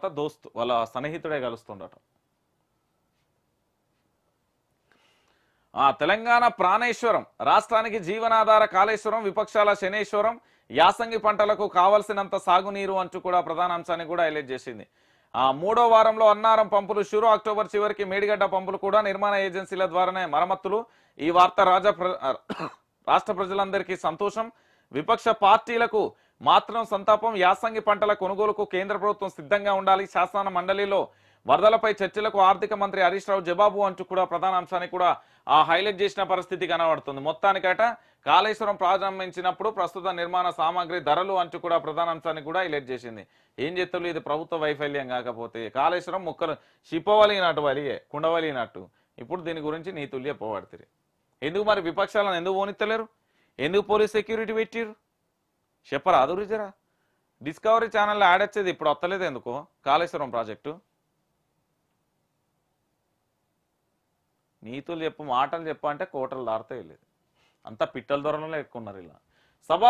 తర్వాత దోస్త్ వాళ్ళ సన్నిహితుడే కలుస్తుండట తెలంగాణ ప్రాణేశ్వరం రాష్ట్రానికి జీవనాధార కాళేశ్వరం విపక్షాల శనేశ్వరం యాసంగి పంటలకు కావలసినంత సాగునీరు అంటూ కూడా ప్రధాన అంశాన్ని కూడా హైలైట్ చేసింది ఆ మూడో వారంలో అన్నారం పంపులు షురు అక్టోబర్ చివరికి మేడిగడ్డ పంపులు కూడా నిర్మాణ ఏజెన్సీల ద్వారానే మరమ్మతులు ఈ వార్త రాజా రాష్ట్ర ప్రజలందరికీ సంతోషం విపక్ష పార్టీలకు మాత్రం సంతాపం యాసంగి పంటల కొనుగోలుకు కేంద్ర ప్రభుత్వం సిద్ధంగా ఉండాలి శాసన మండలిలో వరదలపై చర్చలకు ఆర్థిక మంత్రి హరీష్ రావు జవాబు అంటూ కూడా ప్రధాన అంశాన్ని కూడా ఆ హైలైట్ చేసిన పరిస్థితి కనబడుతుంది మొత్తానికట కాళేశ్వరం ప్రారంభించినప్పుడు ప్రస్తుత నిర్మాణ సామాగ్రి ధరలు అంటూ కూడా ప్రధాన అంశాన్ని కూడా హైలైట్ చేసింది ఏం చేస్తారు ఇది ప్రభుత్వ వైఫల్యం కాకపోతే కాళేశ్వరం మొక్కలు నాటు వలియే నాటు ఇప్పుడు దీని గురించి నీతుల్య పోవాడుతుంది ఎందుకు మరి విపక్షాలను ఎందుకు పోనిత్తలేరు ఎందుకు పోలీస్ సెక్యూరిటీ పెట్టిరు చెప్పరాదు రుజరా డిస్కవరీ ఛానల్లో యాడ్ వచ్చేది ఇప్పుడు వస్తలేదు ఎందుకు కాళేశ్వరం ప్రాజెక్టు నీతులు చెప్పు మాటలు చెప్పు అంటే కోటలు దారితే లేదు అంతా పిట్టల ఎక్కువ ఎక్కున్నారు ఇలా సభ